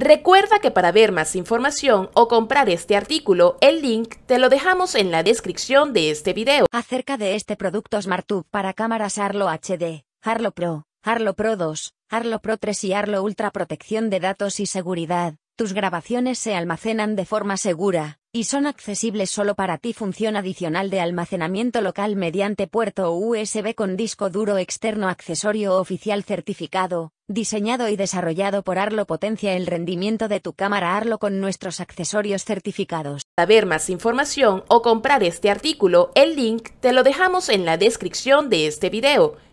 Recuerda que para ver más información o comprar este artículo, el link te lo dejamos en la descripción de este video. Acerca de este producto SmartTube para cámaras Arlo HD, Arlo Pro, Arlo Pro 2, Arlo Pro 3 y Arlo Ultra Protección de Datos y Seguridad, tus grabaciones se almacenan de forma segura, y son accesibles solo para ti. Función adicional de almacenamiento local mediante puerto USB con disco duro externo accesorio oficial certificado, diseñado y desarrollado por Arlo potencia el rendimiento de tu cámara Arlo con nuestros accesorios certificados. Para ver más información o comprar este artículo, el link te lo dejamos en la descripción de este video.